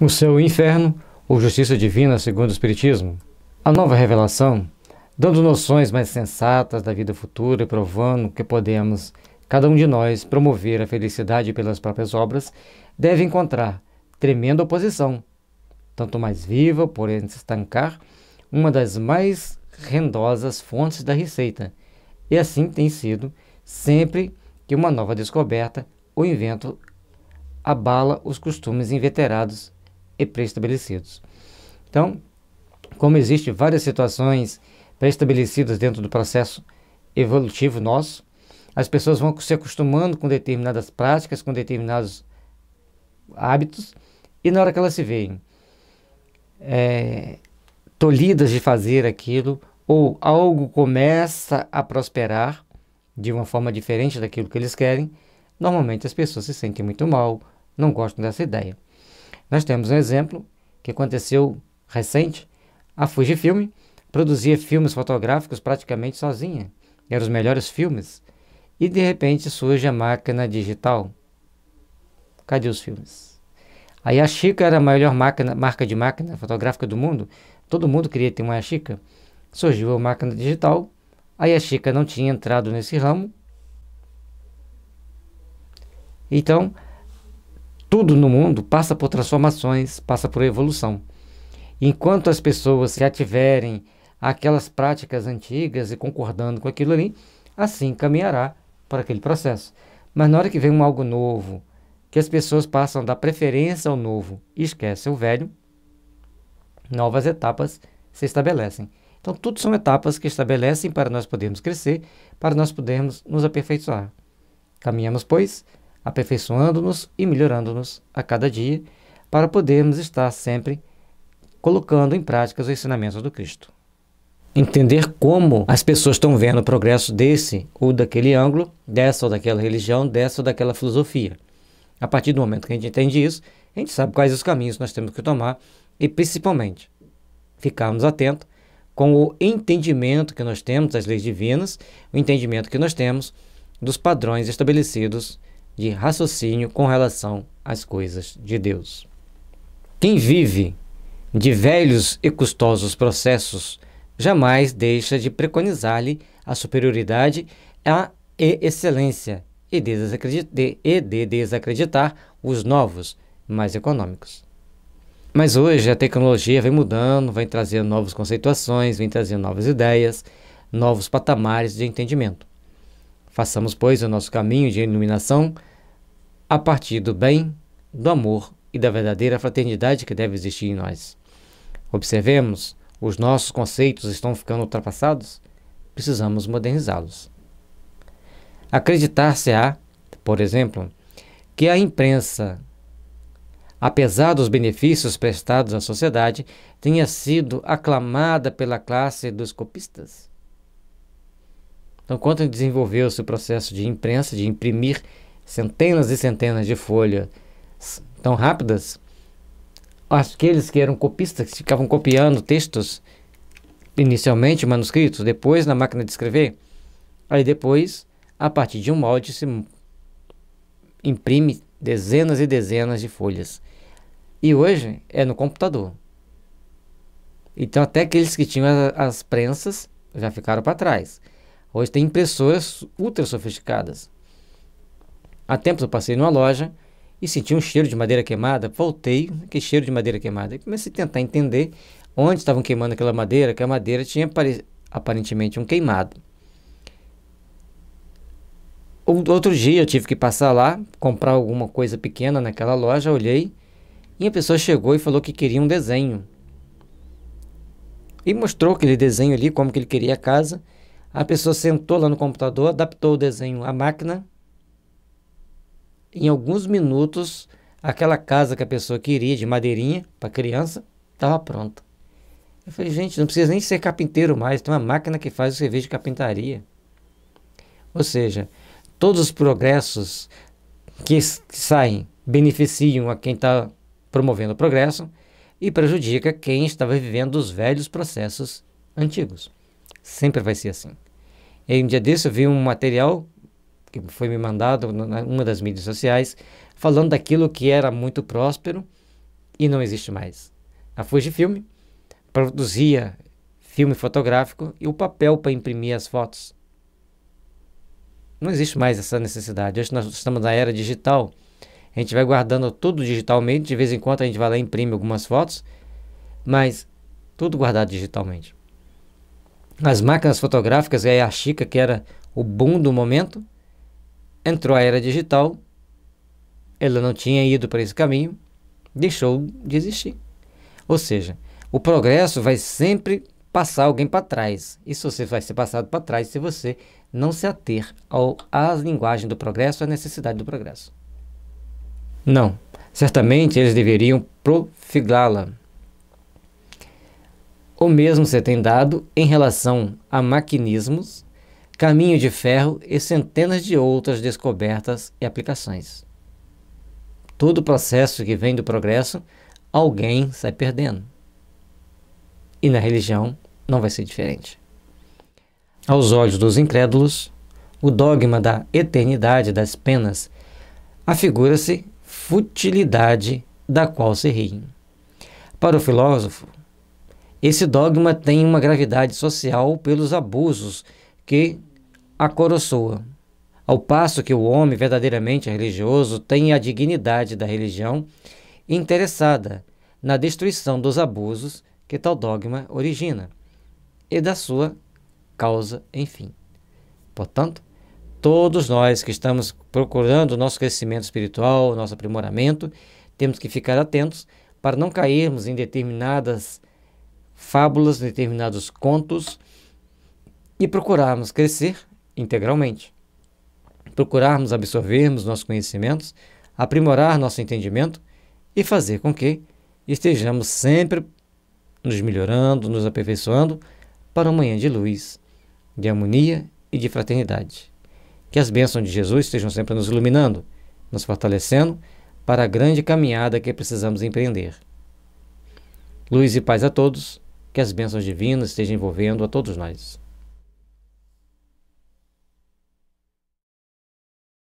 o céu e o inferno, ou justiça divina segundo o Espiritismo. A nova revelação, dando noções mais sensatas da vida futura e provando que podemos, cada um de nós, promover a felicidade pelas próprias obras, deve encontrar tremenda oposição, tanto mais viva por estancar uma das mais rendosas fontes da receita. E assim tem sido sempre que uma nova descoberta ou invento abala os costumes inveterados e pré-estabelecidos. Então, como existem várias situações pré-estabelecidas dentro do processo evolutivo nosso, as pessoas vão se acostumando com determinadas práticas, com determinados hábitos, e na hora que elas se veem é, tolhidas de fazer aquilo, ou algo começa a prosperar de uma forma diferente daquilo que eles querem, normalmente as pessoas se sentem muito mal, não gostam dessa ideia. Nós temos um exemplo que aconteceu recente. A Fujifilm produzia filmes fotográficos praticamente sozinha. Eram os melhores filmes. E de repente surge a máquina digital. Cadê os filmes? Aí a Chica era a maior máquina, marca de máquina fotográfica do mundo. Todo mundo queria ter uma Chica. Surgiu a máquina digital. Aí a Chica não tinha entrado nesse ramo. Então, tudo no mundo passa por transformações, passa por evolução. Enquanto as pessoas já tiverem aquelas práticas antigas e concordando com aquilo ali, assim caminhará para aquele processo. Mas na hora que vem um algo novo, que as pessoas passam da preferência ao novo e esquecem o velho, novas etapas se estabelecem. Então, tudo são etapas que estabelecem para nós podermos crescer, para nós podermos nos aperfeiçoar. Caminhamos, pois, aperfeiçoando-nos e melhorando-nos a cada dia, para podermos estar sempre colocando em prática os ensinamentos do Cristo. Entender como as pessoas estão vendo o progresso desse ou daquele ângulo, dessa ou daquela religião, dessa ou daquela filosofia. A partir do momento que a gente entende isso, a gente sabe quais os caminhos nós temos que tomar e, principalmente, ficarmos atentos com o entendimento que nós temos das leis divinas, o entendimento que nós temos dos padrões estabelecidos de raciocínio com relação às coisas de Deus. Quem vive de velhos e custosos processos jamais deixa de preconizar-lhe a superioridade a e excelência e de desacreditar os novos, mais econômicos. Mas hoje a tecnologia vem mudando, vem trazendo novas conceituações, vem trazendo novas ideias, novos patamares de entendimento. Façamos, pois, o nosso caminho de iluminação a partir do bem, do amor e da verdadeira fraternidade que deve existir em nós. Observemos, os nossos conceitos estão ficando ultrapassados? Precisamos modernizá-los. Acreditar-se-á, por exemplo, que a imprensa, apesar dos benefícios prestados à sociedade, tenha sido aclamada pela classe dos copistas. Então, quando desenvolveu-se o processo de imprensa, de imprimir centenas e centenas de folhas tão rápidas, aqueles que eram copistas, que ficavam copiando textos, inicialmente manuscritos, depois na máquina de escrever, aí depois, a partir de um molde, se imprime dezenas e dezenas de folhas. E hoje é no computador. Então, até aqueles que tinham as, as prensas já ficaram para trás. Hoje tem impressoras ultra sofisticadas. Há tempos eu passei numa loja e senti um cheiro de madeira queimada. Voltei, que cheiro de madeira queimada. E comecei a tentar entender onde estavam queimando aquela madeira, que a madeira tinha aparentemente um queimado. Outro dia eu tive que passar lá, comprar alguma coisa pequena naquela loja, olhei, e a pessoa chegou e falou que queria um desenho. E mostrou aquele desenho ali, como que ele queria a casa. A pessoa sentou lá no computador, adaptou o desenho à máquina. Em alguns minutos, aquela casa que a pessoa queria, de madeirinha, para criança, estava pronta. Eu falei, gente, não precisa nem ser carpinteiro mais, tem uma máquina que faz o serviço de carpintaria. Ou seja, todos os progressos que saem beneficiam a quem está promovendo o progresso e prejudica quem estava vivendo os velhos processos antigos. Sempre vai ser assim. E um dia desse eu vi um material que foi me mandado numa das mídias sociais falando daquilo que era muito próspero e não existe mais. A Fujifilm produzia filme fotográfico e o papel para imprimir as fotos. Não existe mais essa necessidade. Hoje nós estamos na era digital. A gente vai guardando tudo digitalmente, de vez em quando a gente vai lá e imprime algumas fotos, mas tudo guardado digitalmente as máquinas fotográficas, aí a Chica, que era o boom do momento, entrou a era digital, ela não tinha ido para esse caminho, deixou de existir. Ou seja, o progresso vai sempre passar alguém para trás. E se você vai ser passado para trás se você não se ater ao, à linguagem do progresso, à necessidade do progresso. Não. Certamente eles deveriam profigá-la o mesmo se tem dado em relação a maquinismos, caminho de ferro e centenas de outras descobertas e aplicações. Todo processo que vem do progresso, alguém sai perdendo. E na religião não vai ser diferente. Aos olhos dos incrédulos, o dogma da eternidade das penas afigura-se futilidade da qual se riem. Para o filósofo, esse dogma tem uma gravidade social pelos abusos que a coroçoa. Ao passo que o homem verdadeiramente religioso tem a dignidade da religião interessada na destruição dos abusos que tal dogma origina e da sua causa, enfim. Portanto, todos nós que estamos procurando nosso crescimento espiritual, nosso aprimoramento, temos que ficar atentos para não cairmos em determinadas fábulas, determinados contos e procurarmos crescer integralmente. Procurarmos absorvermos nossos conhecimentos, aprimorar nosso entendimento e fazer com que estejamos sempre nos melhorando, nos aperfeiçoando para uma manhã de luz, de harmonia e de fraternidade. Que as bênçãos de Jesus estejam sempre nos iluminando, nos fortalecendo para a grande caminhada que precisamos empreender. Luz e paz a todos que as bênçãos divinas estejam envolvendo a todos nós.